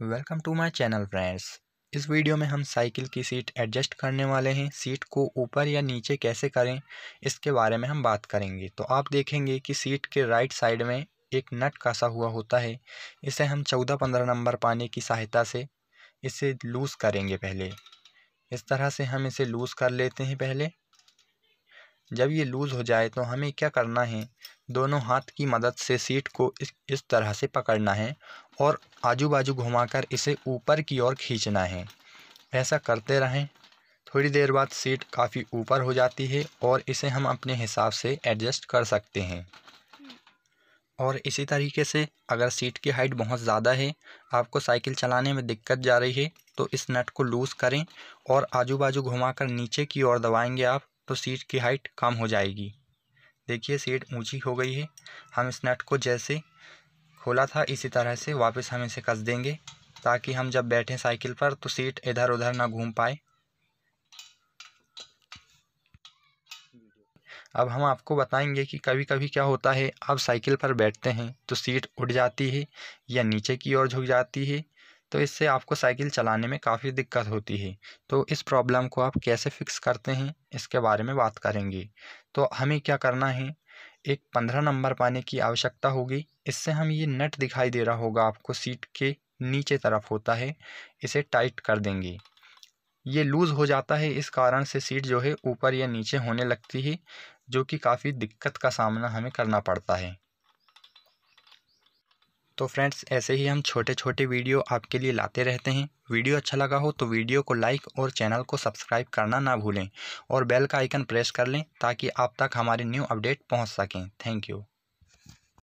welcome to my channel friends इस video में हम साइकिल की सीट एडजस्ट करने वाले हैं सीट को ऊपर या नीचे कैसे करें इसके बारे में हम बात करेंगे तो आप देखेंगे कि सीट के राइट साइड में एक नट कसा हुआ होता है इसे हम चौदह पंद्रह नंबर पाने की सहायता से इसे लूज़ करेंगे पहले इस तरह से हम इसे लूज़ कर लेते हैं पहले जब ये लूज़ हो जाए तो हमें क्या करना है दोनों हाथ की मदद से सीट को इस इस तरह से पकड़ना है और आजू बाजू घुमाकर इसे ऊपर की ओर खींचना है ऐसा करते रहें थोड़ी देर बाद सीट काफ़ी ऊपर हो जाती है और इसे हम अपने हिसाब से एडजस्ट कर सकते हैं और इसी तरीके से अगर सीट की हाइट बहुत ज़्यादा है आपको साइकिल चलाने में दिक्कत जा रही है तो इस नट को लूज़ करें और आजू बाजू घुमा नीचे की ओर दबाएंगे आप तो सीट की हाइट कम हो जाएगी देखिए सीट ऊंची हो गई है हम इस नट को जैसे खोला था इसी तरह से वापस हम इसे कस देंगे ताकि हम जब बैठें साइकिल पर तो सीट इधर उधर ना घूम पाए अब हम आपको बताएंगे कि कभी कभी क्या होता है आप साइकिल पर बैठते हैं तो सीट उठ जाती है या नीचे की ओर झुक जाती है तो इससे आपको साइकिल चलाने में काफ़ी दिक्कत होती है तो इस प्रॉब्लम को आप कैसे फिक्स करते हैं इसके बारे में बात करेंगे तो हमें क्या करना है एक पंद्रह नंबर पाने की आवश्यकता होगी इससे हम ये नट दिखाई दे रहा होगा आपको सीट के नीचे तरफ होता है इसे टाइट कर देंगे ये लूज़ हो जाता है इस कारण से सीट जो है ऊपर या नीचे होने लगती है जो कि काफ़ी दिक्कत का सामना हमें करना पड़ता है तो फ्रेंड्स ऐसे ही हम छोटे छोटे वीडियो आपके लिए लाते रहते हैं वीडियो अच्छा लगा हो तो वीडियो को लाइक और चैनल को सब्सक्राइब करना ना भूलें और बेल का आइकन प्रेस कर लें ताकि आप तक हमारे न्यू अपडेट पहुंच सकें थैंक यू